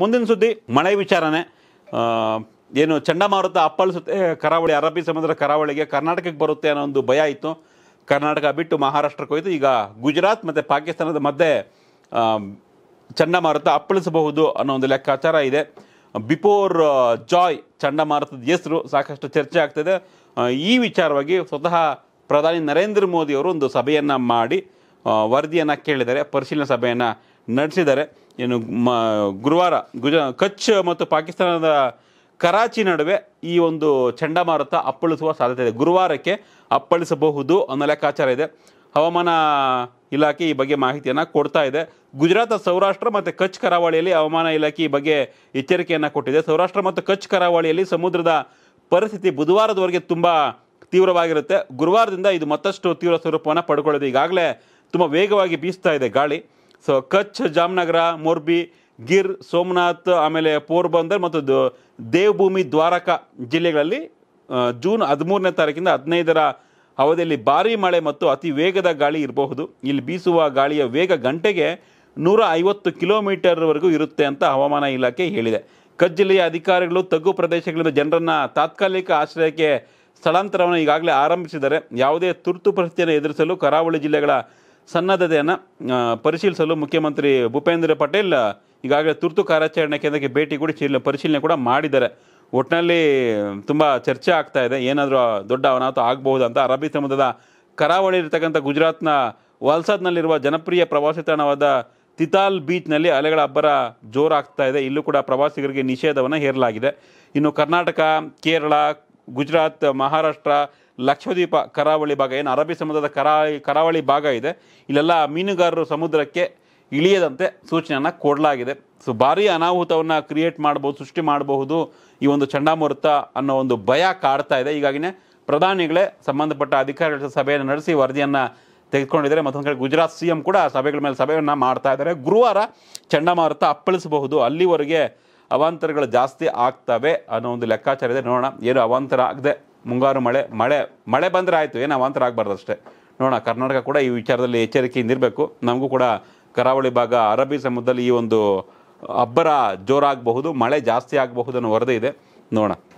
ಮುಂದಿನ ಸುದ್ದಿ ಮಳೆ ವಿಚಾರನೆ ಏನು ಚಂಡಮಾರುತ ಅಪ್ಪಳಿಸುತ್ತೆ ಕರಾವಳಿ ಅರಬ್ಬಿ ಸಮುದ್ರ ಕರಾವಳಿಗೆ ಕರ್ನಾಟಕಕ್ಕೆ ಬರುತ್ತೆ ಅನ್ನೋ ಒಂದು ಭಯ ಇತ್ತು ಕರ್ನಾಟಕ ಬಿಟ್ಟು ಮಹಾರಾಷ್ಟ್ರಕ್ಕೆ ಹೋಯಿತು ಈಗ ಗುಜರಾತ್ ಮತ್ತು ಪಾಕಿಸ್ತಾನದ ಮಧ್ಯೆ ಚಂಡಮಾರುತ ಅಪ್ಪಳಿಸಬಹುದು ಅನ್ನೋ ಒಂದು ಲೆಕ್ಕಾಚಾರ ಇದೆ ಬಿಫೋರ್ ಜಾಯ್ ಚಂಡಮಾರುತದ ಹೆಸರು ಸಾಕಷ್ಟು ಚರ್ಚೆ ಆಗ್ತಿದೆ ಈ ವಿಚಾರವಾಗಿ ಸ್ವತಃ ಪ್ರಧಾನಿ ನರೇಂದ್ರ ಮೋದಿಯವರು ಒಂದು ಸಭೆಯನ್ನು ಮಾಡಿ ವರದಿಯನ್ನು ಕೇಳಿದರೆ ಪರಿಶೀಲನಾ ಸಭೆಯನ್ನು ನಡೆಸಿದ್ದಾರೆ ಏನು ಮ ಗುರುವಾರ ಗುಜ ಕಚ್ ಮತ್ತು ಪಾಕಿಸ್ತಾನದ ಕರಾಚಿ ನಡುವೆ ಈ ಒಂದು ಚಂಡಮಾರುತ ಅಪ್ಪಳಿಸುವ ಸಾಧ್ಯತೆ ಇದೆ ಗುರುವಾರಕ್ಕೆ ಅಪ್ಪಳಿಸಬಹುದು ಅನ್ನೋ ಲೆಕ್ಕಾಚಾರ ಇದೆ ಹವಾಮಾನ ಇಲಾಖೆ ಈ ಬಗ್ಗೆ ಮಾಹಿತಿಯನ್ನು ಕೊಡ್ತಾ ಇದೆ ಗುಜರಾತ್ ಸೌರಾಷ್ಟ್ರ ಮತ್ತು ಕಚ್ ಕರಾವಳಿಯಲ್ಲಿ ಹವಾಮಾನ ಇಲಾಖೆ ಈ ಬಗ್ಗೆ ಎಚ್ಚರಿಕೆಯನ್ನು ಕೊಟ್ಟಿದೆ ಸೌರಾಷ್ಟ್ರ ಮತ್ತು ಕಚ್ ಕರಾವಳಿಯಲ್ಲಿ ಸಮುದ್ರದ ಪರಿಸ್ಥಿತಿ ಬುಧವಾರದವರೆಗೆ ತುಂಬ ತೀವ್ರವಾಗಿರುತ್ತೆ ಗುರುವಾರದಿಂದ ಇದು ಮತ್ತಷ್ಟು ತೀವ್ರ ಸ್ವರೂಪವನ್ನು ಪಡ್ಕೊಳ್ಳೋದು ಈಗಾಗಲೇ ತುಂಬ ವೇಗವಾಗಿ ಬೀಸ್ತಾ ಇದೆ ಗಾಳಿ ಸೊ ಕಚ್ ಜಾಮ್ನಗರ ಮೋರ್ಬಿ ಗಿರ್ ಸೋಮನಾಥ್ ಆಮೇಲೆ ಪೋರ್ಬಂದರ್ ಮತ್ತು ದೇವಭೂಮಿ ದ್ವಾರಕಾ ಜಿಲ್ಲೆಗಳಲ್ಲಿ ಜೂನ್ ಹದಿಮೂರನೇ ತಾರೀಕಿಂದ ಹದಿನೈದರ ಅವಧಿಯಲ್ಲಿ ಭಾರೀ ಮಳೆ ಮತ್ತು ಅತಿ ವೇಗದ ಗಾಳಿ ಇರಬಹುದು ಇಲ್ಲಿ ಬೀಸುವ ಗಾಳಿಯ ವೇಗ ಗಂಟೆಗೆ ನೂರ ಐವತ್ತು ಕಿಲೋಮೀಟರ್ವರೆಗೂ ಇರುತ್ತೆ ಅಂತ ಹವಾಮಾನ ಇಲಾಖೆ ಹೇಳಿದೆ ಕಚ್ ಜಿಲ್ಲೆಯ ಅಧಿಕಾರಿಗಳು ತಗ್ಗು ಪ್ರದೇಶಗಳಿಂದ ಜನರನ್ನು ತಾತ್ಕಾಲಿಕ ಆಶ್ರಯಕ್ಕೆ ಸ್ಥಳಾಂತರವನ್ನು ಈಗಾಗಲೇ ಆರಂಭಿಸಿದರೆ ಯಾವುದೇ ತುರ್ತು ಪರಿಸ್ಥಿತಿಯನ್ನು ಎದುರಿಸಲು ಕರಾವಳಿ ಜಿಲ್ಲೆಗಳ ಸನ್ನದ್ಧತೆಯನ್ನು ಪರಿಶೀಲಿಸಲು ಮುಖ್ಯಮಂತ್ರಿ ಭೂಪೇಂದ್ರ ಪಟೇಲ್ ಈಗಾಗಲೇ ತುರ್ತು ಕಾರ್ಯಾಚರಣೆ ಕೇಂದ್ರಕ್ಕೆ ಭೇಟಿ ಕೂಡ ಪರಿಶೀಲನೆ ಕೂಡ ಮಾಡಿದ್ದಾರೆ ಒಟ್ಟಿನಲ್ಲಿ ತುಂಬ ಚರ್ಚೆ ಆಗ್ತಾ ಇದೆ ಏನಾದರೂ ದೊಡ್ಡ ಅನಾಹುತ ಆಗಬಹುದಂತ ಅರಬ್ಬಿ ಸಮುದ್ರದ ಕರಾವಳಿ ಇರತಕ್ಕಂಥ ಗುಜರಾತ್ನ ವಲ್ಸಾದ್ನಲ್ಲಿರುವ ಜನಪ್ರಿಯ ಪ್ರವಾಸಿ ತಾಣವಾದ ತಿತಾಲ್ ಬೀಚ್ನಲ್ಲಿ ಅಲೆಗಳ ಅಬ್ಬರ ಜೋರಾಗ್ತಾ ಇದೆ ಇಲ್ಲೂ ಕೂಡ ಪ್ರವಾಸಿಗರಿಗೆ ನಿಷೇಧವನ್ನು ಹೇರಲಾಗಿದೆ ಇನ್ನು ಕರ್ನಾಟಕ ಕೇರಳ ಗುಜರಾತ್ ಮಹಾರಾಷ್ಟ್ರ ಲಕ್ಷದ್ವೀಪ ಕರಾವಳಿ ಭಾಗ ಏನು ಅರಬ್ಬಿ ಸಮುದ್ರದ ಕರಾವಳಿ ಕರಾವಳಿ ಭಾಗ ಇದೆ ಇಲ್ಲೆಲ್ಲ ಮೀನುಗಾರರು ಸಮುದ್ರಕ್ಕೆ ಇಳಿಯದಂತೆ ಸೂಚನೆಯನ್ನು ಕೊಡಲಾಗಿದೆ ಸೊ ಭಾರೀ ಅನಾಹುತವನ್ನು ಕ್ರಿಯೇಟ್ ಮಾಡಬಹುದು ಸೃಷ್ಟಿ ಮಾಡಬಹುದು ಈ ಒಂದು ಚಂಡಾಮೃತ ಅನ್ನೋ ಒಂದು ಭಯ ಕಾಡ್ತಾ ಇದೆ ಹೀಗಾಗಿನೇ ಪ್ರಧಾನಿಗಳೇ ಸಂಬಂಧಪಟ್ಟ ಅಧಿಕಾರಿಗಳ ಸಭೆಯನ್ನು ನಡೆಸಿ ವರದಿಯನ್ನು ತೆಗೆದುಕೊಂಡಿದ್ದಾರೆ ಮತ್ತೊಂದು ಕಡೆ ಗುಜರಾತ್ ಸಿ ಎಂ ಕೂಡ ಸಭೆಗಳ ಮೇಲೆ ಸಭೆಯನ್ನು ಮಾಡ್ತಾ ಇದ್ದಾರೆ ಗುರುವಾರ ಚಂಡಮಾರುತ ಅಪ್ಪಳಿಸಬಹುದು ಅಲ್ಲಿವರೆಗೆ ಅವಾಂತರಗಳು ಜಾಸ್ತಿ ಆಗ್ತವೆ ಅನ್ನೋ ಒಂದು ಲೆಕ್ಕಾಚಾರ ಇದೆ ನೋಡೋಣ ಏನು ಅವಾಂತರ ಆಗದೆ ಮುಂಗಾರು ಮಳೆ ಮಳೆ ಮಳೆ ಬಂದರೆ ಆಯಿತು ಏನು ಅವಾಂತರ ಆಗಬಾರ್ದು ಅಷ್ಟೇ ನೋಡೋಣ ಕರ್ನಾಟಕ ಕೂಡ ಈ ವಿಚಾರದಲ್ಲಿ ಎಚ್ಚರಿಕೆಯಿಂದ ಇರಬೇಕು ನಮಗೂ ಕೂಡ ಕರಾವಳಿ ಭಾಗ ಅರಬ್ಬಿ ಸಮುದ್ರದಲ್ಲಿ ಈ ಒಂದು ಅಬ್ಬರ ಜೋರಾಗಬಹುದು ಮಳೆ ಜಾಸ್ತಿ ಆಗಬಹುದು ಅನ್ನೋ ವರದಿ ಇದೆ ನೋಡೋಣ